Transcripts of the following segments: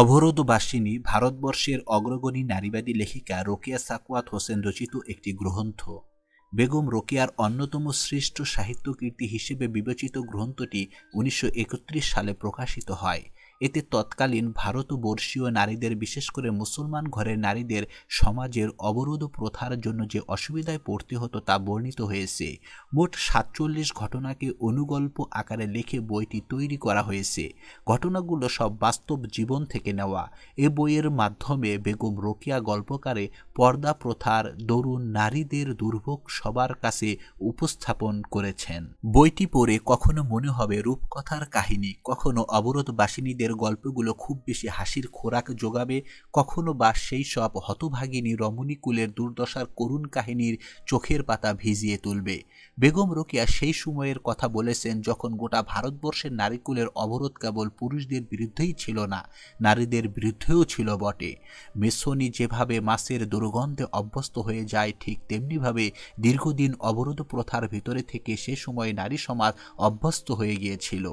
অবরোধবাসিনী ভারতবর্ষের অগ্রগণী নারীবাদী লেখিকা রোকেয়া সাকুয়াত হোসেন রচিত একটি গ্রন্থ বেগম রোকেয়ার অন্যতম শ্রেষ্ঠ সাহিত্যকীর্তি হিসেবে বিবেচিত গ্রন্থটি উনিশশো সালে প্রকাশিত হয় এতে তৎকালীন ভারতবর্ষীয় নারীদের বিশেষ করে মুসলমান ঘরের নারীদের সমাজের অবরোধ প্রথার জন্য যে অসুবিধায় পড়তে হতো তা বর্ণিত হয়েছে মোট সাতচল্লিশ ঘটনাকে অনুগল্প আকারে লেখে বইটি তৈরি করা হয়েছে ঘটনাগুলো সব বাস্তব জীবন থেকে নেওয়া এ বইয়ের মাধ্যমে বেগম রোকিয়া গল্পকারে পর্দা প্রথার দরুন নারীদের দুর্ভোগ সবার কাছে উপস্থাপন করেছেন বইটি পড়ে কখনো মনে হবে রূপকথার কাহিনী কখনো অবরোধবাসিনীদের তাদের গল্পগুলো খুব বেশি হাসির খোরাক যোগাবে কখনো বা সেই সব হতভাগিনী রমণীকুলের দুর্দশার করুণ কাহিনীর চোখের পাতা ভিজিয়ে তুলবে বেগম রোকেয়া সেই সময়ের কথা বলেছেন যখন গোটা ভারতবর্ষের নারীকুলের অবরোধ কেবল পুরুষদের বিরুদ্ধেই ছিল না নারীদের বিরুদ্ধেও ছিল বটে মেসনি যেভাবে মাসের দুর্গন্ধে অভ্যস্ত হয়ে যায় ঠিক তেমনিভাবে দীর্ঘদিন অবরোধ প্রথার ভিতরে থেকে সে সময় নারী সমাজ অভ্যস্ত হয়ে গিয়েছিল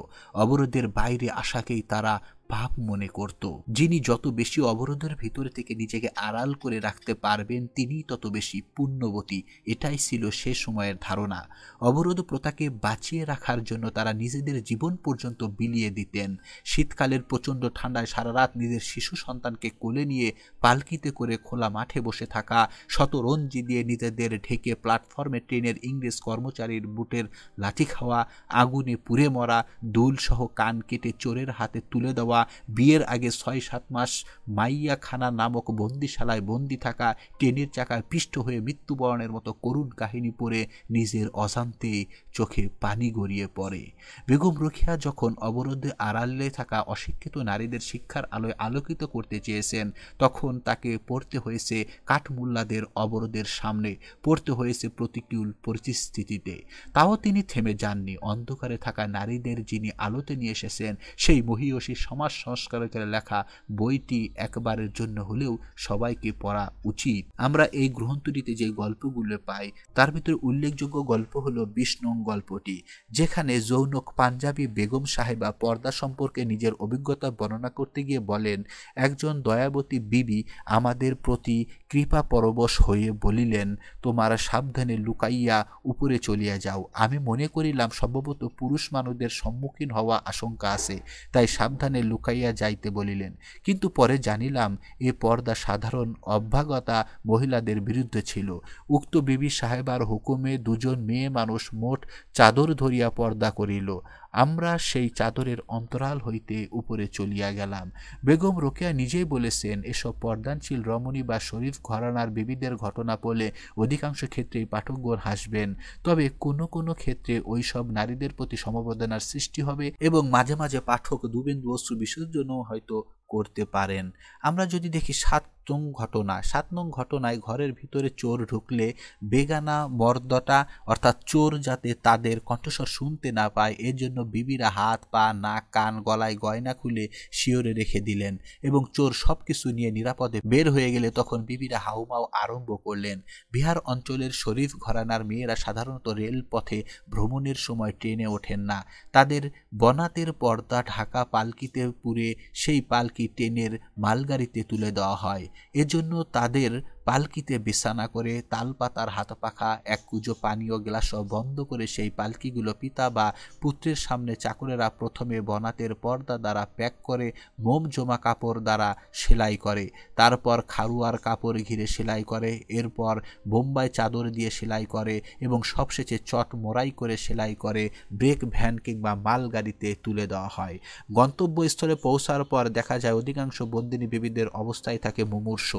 অবরোধের বাইরে আসাকেই তারা পাপ মনে করত যিনি যত বেশি অবরোধের ভিতরে থেকে নিজেকে আড়াল করে রাখতে পারবেন তিনি তত বেশি পুণ্যবতী এটাই ছিল সে সময়ের ধারণা অবরোধ প্রথাকে বাঁচিয়ে রাখার জন্য তারা নিজেদের জীবন পর্যন্ত বিলিয়ে দিতেন শীতকালের প্রচণ্ড ঠান্ডায় সারা রাত নিজের শিশু সন্তানকে কোলে নিয়ে পালকিতে করে খোলা মাঠে বসে থাকা শতরঞ্জি দিয়ে নিজেদের ঢেকে প্ল্যাটফর্মে ট্রেনের ইংরেজ কর্মচারীর বুটের লাঠি খাওয়া আগুনে পুড়ে মরা দুলসহ কান কেটে চোরের হাতে তুলে দেওয়া হওয়া বিয়ের আগে ছয় সাত মাস মাইয়াখানা নামক বন্দিশালায় বন্দি থাকা ট্রেনের চাকায় পিষ্ট হয়ে মৃত্যুবরণের মতো করুণ কাহিনী পড়ে নিজের অজান্তে চোখে পানি গড়িয়ে পড়ে বেগম রুখিয়া যখন অবরোধে আড়ালে থাকা অশিক্ষিত নারীদের শিক্ষার আলোয় আলোকিত করতে চেয়েছেন তখন তাকে পড়তে হয়েছে কাঠমুল্লাদের অবরোধের সামনে পড়তে হয়েছে প্রতিকূল পরিস্থিতিতে তাও তিনি থেমে যাননি অন্ধকারে থাকা নারীদের যিনি আলোতে নিয়ে এসেছেন সেই মহিয়সী সমাজ সমাজ সংস্কারকের লেখা বইটি একবারের জন্য হলেও সবাইকে পড়া উচিত আমরা এই গ্রন্থটিতে যে গল্পগুলো পাই তার ভিতরে উল্লেখযোগ্য গল্প হলো বিষ্ণু গল্পটি যেখানে যৌনক পাঞ্জাবি বেগম সাহেবা পর্দা সম্পর্কে নিজের অভিজ্ঞতা বর্ণনা করতে গিয়ে বলেন একজন দয়াবতী বিবি আমাদের প্রতি কৃপা পরবশ হয়ে বলিলেন তোমার সাবধানে লুকাইয়া উপরে চলিয়া যাও আমি মনে করিলাম সম্ভবত পুরুষ মানুষদের সম্মুখীন হওয়া আশঙ্কা আছে তাই সাবধানে লুক লুকাইয়া যাইতে বলিলেন কিন্তু পরে জানিলাম এ পর্দা সাধারণ অভ্যাগতা মহিলাদের বিরুদ্ধে ছিল উক্ত বিবি সাহেবার হুকুমে দুজন মেয়ে মানুষ মোট চাদর ধরিয়া পর্দা করিল আমরা সেই চাদরের অন্তরাল হইতে উপরে চলিয়া গেলাম বেগম রোকেয়া নিজেই বলেছেন এসব পর্দানশীল রমণী বা শরীফ ঘরানার বিবিদের ঘটনা পড়লে অধিকাংশ ক্ষেত্রেই পাঠকগণ হাসবেন তবে কোনো কোনো ক্ষেত্রে ওই সব নারীদের প্রতি সমবেদনার সৃষ্টি হবে এবং মাঝে মাঝে পাঠক দুবেন্দু অশ্রু বিসর্জনও হয়তো করতে পারেন আমরা যদি দেখি সাত নং ঘটনা সাত নং ঘটনায় ঘরের ভিতরে চোর ঢুকলে বেগানা মর্দটা অর্থাৎ চোর যাতে তাদের কণ্ঠস্বর শুনতে না পায় এর জন্য বিবিরা হাত পা নাক কান গলায় গয়না খুলে শিওরে রেখে দিলেন এবং চোর সব কিছু নিয়ে নিরাপদে বের হয়ে গেলে তখন বিবিরা হাউমাও আরম্ভ করলেন বিহার অঞ্চলের শরীফ ঘরানার মেয়েরা সাধারণত রেলপথে ভ্রমণের সময় ট্রেনে ওঠেন না তাদের বনাতের পর্দা ঢাকা পালকিতে পুরে সেই পালকি ট্রেনের মালগাড়িতে তুলে দেওয়া হয় এজন্য তাদের পালকিতে বিছানা করে তাল পাতার হাত পাখা এক কুজো পানীয় গ্লাস বন্ধ করে সেই পালকিগুলো পিতা বা পুত্রের সামনে চাকরেরা প্রথমে বনাতের পর্দা দ্বারা প্যাক করে মোম জমা কাপড় দ্বারা সেলাই করে তারপর খারুয়ার কাপড় ঘিরে সেলাই করে এরপর বোম্বাই চাদর দিয়ে সেলাই করে এবং সবশেষে চট মোড়াই করে সেলাই করে ব্রেক ভ্যান কিংবা মালগাড়িতে তুলে দেওয়া হয় গন্তব্যস্থলে পৌঁছার পর দেখা যায় অধিকাংশ বন্দিনী বিবিদের অবস্থায় থাকে মুমূর্ষ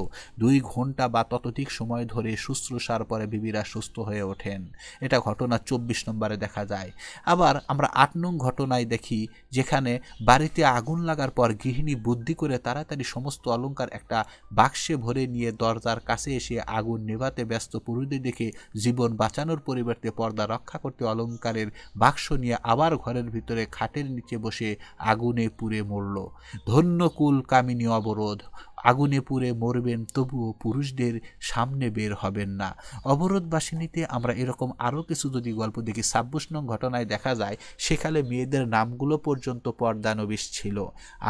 দুই ঘন্টা বা বা ততোধিক সময় ধরে শুশ্রূষার পরে বিবিরা সুস্থ হয়ে ওঠেন এটা ঘটনা চব্বিশ নম্বরে দেখা যায় আবার আমরা আট নং ঘটনায় দেখি যেখানে বাড়িতে আগুন লাগার পর গৃহিণী বুদ্ধি করে তাড়াতাড়ি সমস্ত অলঙ্কার একটা বাক্সে ভরে নিয়ে দরজার কাছে এসে আগুন নেভাতে ব্যস্ত পুরুষদের দেখে জীবন বাঁচানোর পরিবর্তে পর্দা রক্ষা করতে অলঙ্কারের বাক্স নিয়ে আবার ঘরের ভিতরে খাটের নিচে বসে আগুনে পুড়ে মরল ধন্যকুল কামিনী অবরোধ আগুনে পুড়ে মরবেন তবুও পুরুষদের সামনে বের হবেন না অবরোধ বাসিনীতে আমরা এরকম আরও কিছু যদি গল্প দেখি ছাব্বিশ নং ঘটনায় দেখা যায় সেকালে মেয়েদের নামগুলো পর্যন্ত পর্দানবিশ ছিল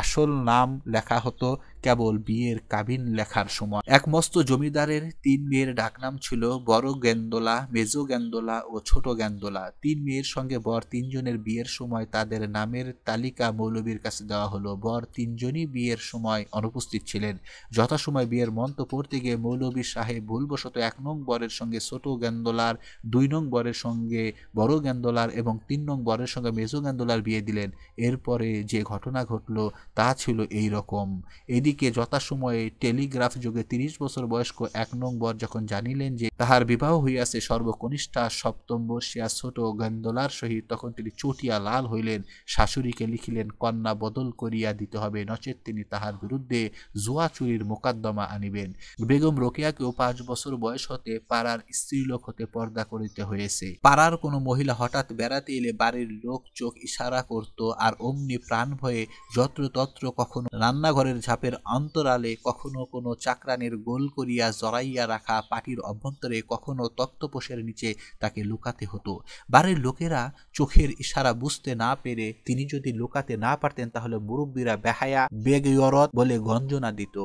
আসল নাম লেখা হতো কেবল বিয়ের কাবিন লেখার সময় এক মস্ত জমিদারের তিন মেয়ের ডাকনাম ছিল বড় গেন্দোলা মেজো গেন্দোলা ও ছোট গেন্দোলা তিন মেয়ের সঙ্গে বর তিনজনের বিয়ের সময় তাদের নামের তালিকা মৌলবীর কাছে দেওয়া হলো বর তিনজনই বিয়ের সময় অনুপস্থিত ছিলেন যথাসময় বিয়ের মন্ত পড়তে গিয়ে মৌলবী সাহেব ভুলবশত এক নং বরের সঙ্গে ছোট গ্যান্দোলার দুই নং বরের সঙ্গে বড় গ্যান্দোলার এবং তিন নং বরের সঙ্গে মেজো গ্যান্দোলার বিয়ে দিলেন এরপরে যে ঘটনা ঘটল তা ছিল এই রকম এদিকে যথাসময়ে টেলিগ্রাফ যুগে তিরিশ বছর বয়স্ক এক নং বর যখন জানিলেন যে তাহার বিবাহ হইয়াছে সর্বকনিষ্ঠা সপ্তম বর্ষিয়া ছোট গ্যান্দোলার সহিত তখন তিনি চটিয়া লাল হইলেন শাশুড়িকে লিখিলেন কন্যা বদল করিয়া দিতে হবে নচেত তিনি তাহার বিরুদ্ধে জুয়া চুরির মোকদ্দমা আনিবেন বেগম রোকেয়াকেও পাঁচ বছর বয়স হতে পাড়ার স্ত্রীলোক হতে পর্দা করিতে হয়েছে পাড়ার কোনো মহিলা হঠাৎ বেড়াতে এলে বাড়ির লোক চোখ ইশারা করত আর অমনি প্রাণ ভয়ে যত্রতত্র কখনো রান্নাঘরের ঝাপের অন্তরালে কখনো কোনো চাকরানের গোল করিয়া জড়াইয়া রাখা পাটির অভ্যন্তরে কখনো তক্তপোষের নিচে তাকে লুকাতে হতো বাড়ির লোকেরা চোখের ইশারা বুঝতে না পেরে তিনি যদি লুকাতে না পারতেন তাহলে মুরব্বীরা বেহায়া বেগয়রত বলে গঞ্জনা দিত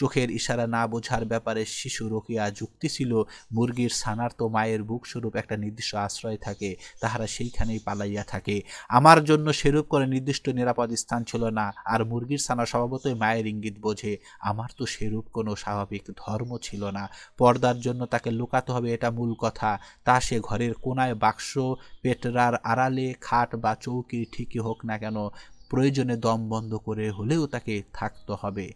চোখের ইশারা না বোঝার ব্যাপারে শিশু রোকিয়া যুক্তি ছিল মুরগির সানার তো মায়ের বুক স্বরূপ একটা নির্দিষ্ট আশ্রয় থাকে তাহারা সেইখানেই পালাইয়া থাকে আমার জন্য সেরূপ করে নির্দিষ্ট নিরাপদ স্থান ছিল না আর মুরগির সানা স্বভাবতই মায়ের ইঙ্গিত বোঝে আমার তো সেরূপ কোনো স্বাভাবিক ধর্ম ছিল না পর্দার জন্য তাকে লুকাতে হবে এটা মূল কথা তা সে ঘরের কোনায় বাক্স পেটরার আড়ালে খাট বা চৌকি ঠিকই হোক না কেন প্রয়োজনে দম বন্ধ করে হলেও তাকে থাকতে হবে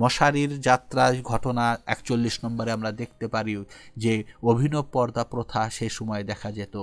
মশারির যাত্রা ঘটনা একচল্লিশ নম্বরে আমরা দেখতে পারি যে অভিনব পর্দা প্রথা সে সময় দেখা যেত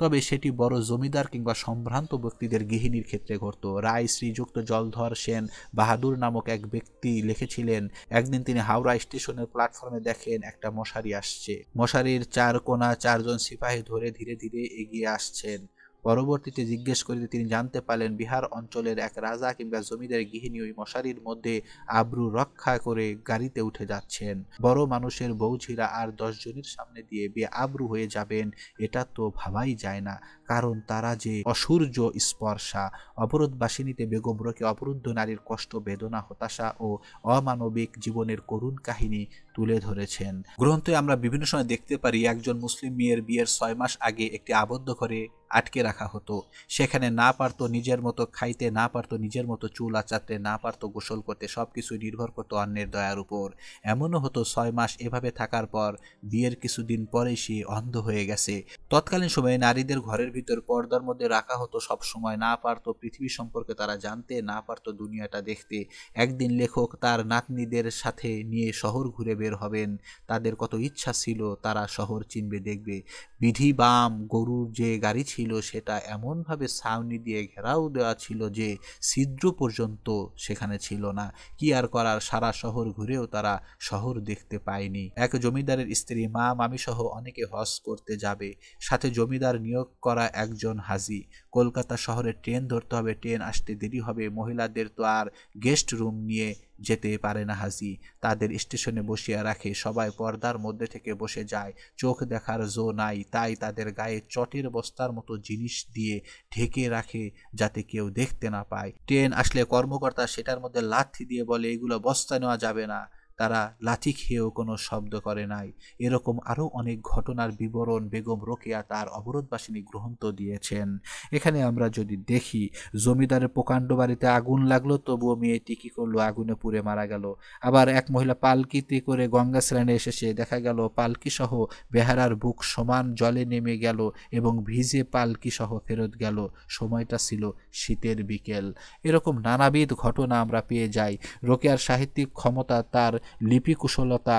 তবে সেটি বড় জমিদার কিংবা সম্ভ্রান্ত ব্যক্তিদের গৃহিণীর ক্ষেত্রে ঘটত রায় শ্রীযুক্ত জলধর সেন বাহাদুর নামক এক ব্যক্তি লিখেছিলেন একদিন তিনি হাওড়া স্টেশনের প্ল্যাটফর্মে দেখেন একটা মশারি আসছে মশারির চার কোনা চারজন সিপাহী ধরে ধীরে ধীরে এগিয়ে আসছেন পরবর্তীতে জিজ্ঞেস করিতে তিনি জানতে পারলেন বিহার অঞ্চলের এক রাজা কিংবা জমিদার গৃহিণী ওই মশারির মধ্যে আব্রু রক্ষা করে গাড়িতে উঠে যাচ্ছেন বড় মানুষের বৌঝিরা আর দশজনের সামনে দিয়ে বে আব্রু হয়ে যাবেন এটা তো ভাবাই যায় না কারণ তারা যে অসূর্য স্পর্শা অবরোধ বাসিনীতে বেগমরকে অবরুদ্ধ নারীর কষ্ট বেদনা হতাশা ও অমানবিক জীবনের করুণ কাহিনী তুলে ধরেছেন গ্রন্থে আমরা বিভিন্ন সময় দেখতে পারি একজন মুসলিম মেয়ের বিয়ের ছয় মাস আগে একটি আবদ্ধ ঘরে আটকে রাখা হতো সেখানে না পারতো নিজের মতো খাইতে না পারতো নিজের মতো চুল আচাতে না পারতো গোসল করতে সব কিছু নির্ভর করতো অন্যের দয়ার উপর এমনও হতো ছয় মাস এভাবে থাকার পর বিয়ের কিছুদিন পরে সে অন্ধ হয়ে গেছে তৎকালীন সময়ে নারীদের ঘরের ভিতর পর্দার মধ্যে রাখা হতো সব সময় না পারতো পৃথিবী সম্পর্কে তারা জানতে না পারতো দুনিয়াটা দেখতে একদিন লেখক তার নাতনিদের সাথে নিয়ে শহর ঘুরে বের হবেন তাদের কত ইচ্ছা ছিল তারা শহর চিনবে দেখবে বিধি বাম গরুর যে গাড়ি ছিল সেটা এমনভাবে ছাউনি দিয়ে ঘেরাও দেওয়া ছিল যে ছিদ্র পর্যন্ত সেখানে ছিল না কি আর করার সারা শহর ঘুরেও তারা শহর দেখতে পায়নি এক জমিদারের স্ত্রী মা মামিসহ অনেকে হজ করতে যাবে সাথে জমিদার নিয়োগ করা একজন হাজি কলকাতা শহরে ট্রেন ধরতে হবে ট্রেন আসতে দেরি হবে মহিলাদের তো আর গেস্ট রুম নিয়ে যেতে পারে না হাজি তাদের স্টেশনে বসিয়ে রাখে সবাই পর্দার মধ্যে থেকে বসে যায় চোখ দেখার জো নাই তাই তাদের গায়ে চটের বস্তার মতো জিনিস দিয়ে ঢেকে রাখে যাতে কেউ দেখতে না পায় ট্রেন আসলে কর্মকর্তা সেটার মধ্যে লাথি দিয়ে বলে এগুলো বস্তা নেওয়া যাবে না তারা লাঠি খেয়েও কোনো শব্দ করে নাই এরকম আরও অনেক ঘটনার বিবরণ বেগম রোকেয়া তার অবরোধবাসিনী গ্রহণ দিয়েছেন এখানে আমরা যদি দেখি জমিদারের প্রকাণ্ড বাড়িতে আগুন লাগলো তবুও মেয়েটি কী করলো আগুনে পুড়ে মারা গেল আবার এক মহিলা পালকিতে করে গঙ্গা স্নানে এসেছে দেখা গেল পালকিসহ বেহারার বুক সমান জলে নেমে গেল এবং ভিজে পালকিসহ ফেরত গেল সময়টা ছিল শীতের বিকেল এরকম নানাবিধ ঘটনা আমরা পেয়ে যাই রোকেয়ার সাহিত্যিক ক্ষমতা তার লিপিকুশলতা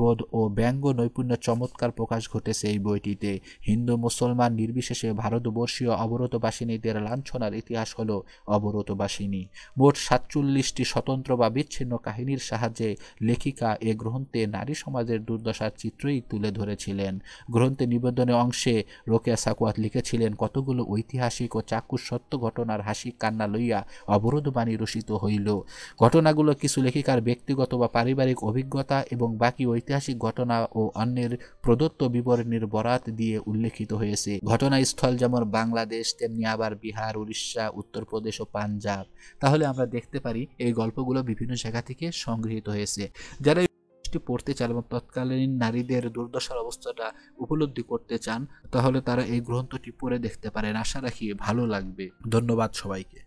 বোধ ও ব্যঙ্গ নৈপুণ্য চমৎকার প্রকাশ ঘটেছে এই বইটিতে হিন্দু মুসলমান নির্বিশেষে ভারতবর্ষীয় অবরতবাসিনীদের লাঞ্ছনার ইতিহাস হল অবরতবাসিনী মোট সাতচল্লিশটি স্বতন্ত্র বা বিচ্ছিন্ন কাহিনীর সাহায্যে লেখিকা এ গ্রন্থে নারী সমাজের দুর্দশার চিত্রই তুলে ধরেছিলেন গ্রন্থে নিবেদনে অংশে রোকেয়া সাকুয়াত লিখেছিলেন কতগুলো ঐতিহাসিক ও চাক্ষুষ সত্য ঘটনার হাসি কান্না লইয়া অবরোধবাণী রচিত হইল ঘটনাগুলো কিছু লেখিকার ব্যক্তিগত অথবা পারিবারিক অভিজ্ঞতা এবং বাকি ঐতিহাসিক ঘটনা ও অন্যের প্রদত্ত বিবরণীর বরাত দিয়ে উল্লেখিত হয়েছে ঘটনাস্থল যেমন বাংলাদেশ তেমনি আবার বিহার উড়িষ্যা উত্তরপ্রদেশ ও পাঞ্জাব তাহলে আমরা দেখতে পারি এই গল্পগুলো বিভিন্ন জায়গা থেকে সংগৃহীত হয়েছে যারা পড়তে চান এবং তৎকালীন নারীদের দুর্দশার অবস্থাটা উপলব্ধি করতে চান তাহলে তারা এই গ্রন্থটি পড়ে দেখতে পারেন আশা রাখি ভালো লাগবে ধন্যবাদ সবাইকে